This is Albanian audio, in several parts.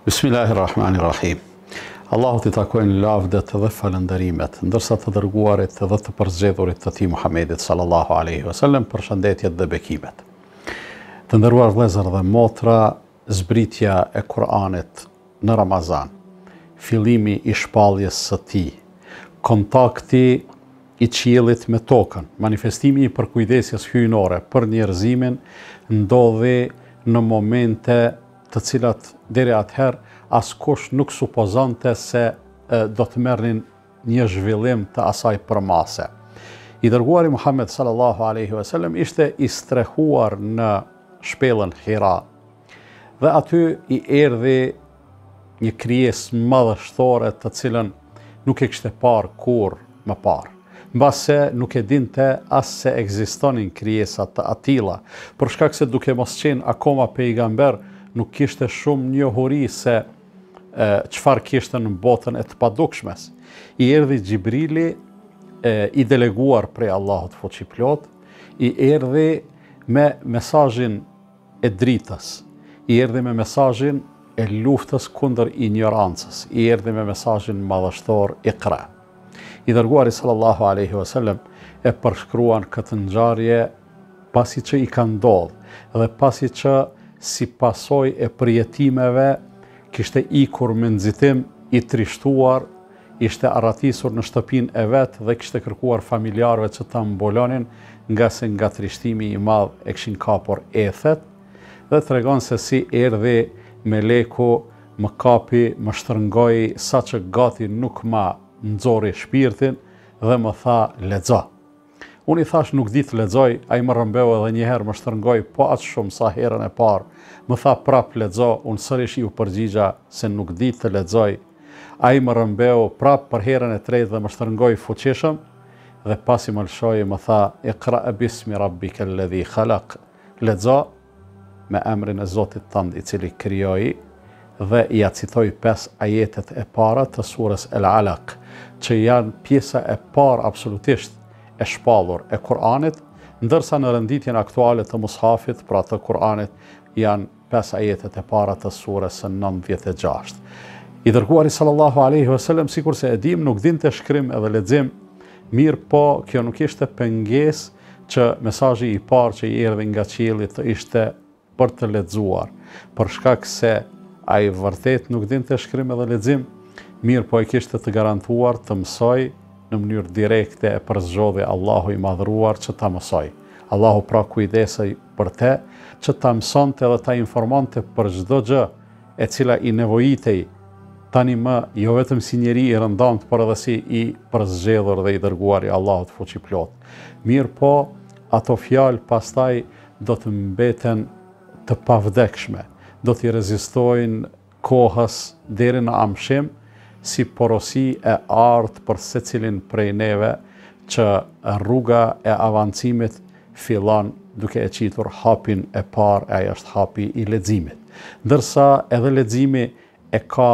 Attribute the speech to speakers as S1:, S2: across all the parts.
S1: Bismillahirrahmanirrahim. Allahu t'i takojnë lavdet dhe falëndërimet, ndërsa të dërguarit dhe të përzgjedhurit të ti Muhammedit sallallahu aleyhi wasallam për shëndetjet dhe bekimet. Të ndërruar vlezër dhe motra, zbritja e Kur'anit në Ramazan, filimi i shpaljes së ti, kontakti i qilit me tokën, manifestimi i përkujdesjes hyjnore për njerëzimin, ndodhe në momente të cilat deri atëherë askush nuk supozante se do të mërnin një zhvillim të asaj përmase. I dërguari Muhammed sallallahu aleyhi ve sellem ishte i strehuar në shpelën Hira. Dhe aty i erdi një kries madhështore të cilën nuk e kështë parë kur më parë. Në nuk e din të asë se egzistonin kriesat të atila, përshkak se duke mos qenë akoma pe i gamberë, nuk kishte shumë një hori se qëfar kishte në botën e të padukshmes. I erdi Gjibrili, i deleguar prej Allahot Foqiplot, i erdi me mesajin e dritas, i erdi me mesajin e luftës kunder i njërancës, i erdi me mesajin madhështor i kre. I dërguar i sallallahu aleyhi vësallem, e përshkruan këtë nxarje pasi që i ka ndodhë, dhe pasi që si pasoj e përjetimeve kishte ikur me nëzitim, i trishtuar, ishte arratisur në shtëpin e vetë dhe kishte kërkuar familjarve që ta mbolonin nga se nga trishtimi i madhë e këshin kapur ethet dhe të regon se si erdi me leku më kapi, më shtërngoj, sa që gati nuk ma nëzori shpirtin dhe më tha leca. Unë i thash nuk ditë të ledzoj, a i më rëmbeu edhe njëherë më shtërngoj, po atë shumë sa herën e parë. Më tha prapë ledzo, unë sërish i u përgjigja se nuk ditë të ledzoj. A i më rëmbeu prapë për herën e tretë dhe më shtërngoj fuqishëm, dhe pasi më lëshoj, më tha, i kra e bismi rabbi kelledhi i khalak. Ledzo, me emrin e Zotit të i cili kryoj, dhe i acitoj pes ajetet e para të surës El Alak, që janë pjesa e parë absolutisht e shpallur e Kur'anit, ndërsa në rënditjen aktuale të mushafit, pra të Kur'anit, janë 5 ajetet e para të surës në 96. I dërguari sallallahu aleyhi vësallem, si kurse edhim, nuk din të shkrim edhe ledzim, mirë po kjo nuk ishte pënges, që mesajji i parë që i erdhin nga qilit të ishte për të ledzuar, shkak se a i vërtet nuk din të shkrim edhe ledzim, mirë po e kishte të garantuar të mësoj, në mënyrë direkte e përzgjodhi Allahu i madhruar që ta mësoj. Allahu pra kujdesej për te, që ta mëson të dhe ta informon të për gjdo gjë e cila i nevojitej tani më jo vetëm si njeri i rëndon të për edhe si i përzgjedhur dhe i dërguar i Allahu të fuqi plot. Mirë po, ato fjalë pastaj do të mbeten të pavdekshme, do i rezistojnë kohës deri në amshimë, si porosi e artë për se cilin prej neve që rruga e avancimit filan duke e qitur hapin e par e ajo është hapi i ledzimit. Ndërsa edhe ledzimi e ka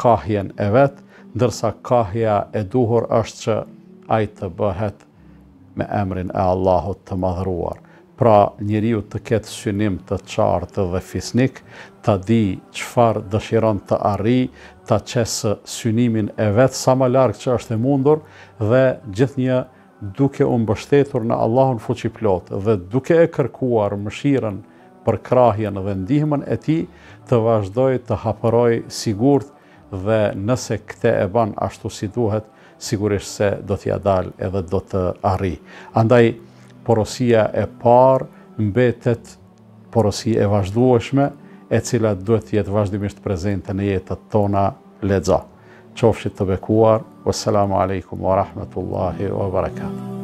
S1: kahjen e vetë, ndërsa kahja e duhur është që ajtë të bëhet me emrin e Allahut të madhruar pra njeriu të ketë synim të qartë dhe fisnik, të di qëfar dëshiron të arri, të qesë synimin e vetë sa më largë që është e mundur dhe gjithë një duke unë bështetur në Allahun fuqiplot dhe duke e kërkuar mëshiren për krahjen dhe ndihmen e ti, të vazhdoj të hapëroj sigurt dhe nëse këte e ban ashtu si duhet, sigurisht se do t'ja dal edhe do të arri. Andaj, porosia e parë mbetet porosia e vazhdueshme, e cila duhet të jetë vazhdimisht prezente në jetët tona leza. Qofshit të bekuar, wassalamu alaikum wa rahmatullahi wa barakatuh.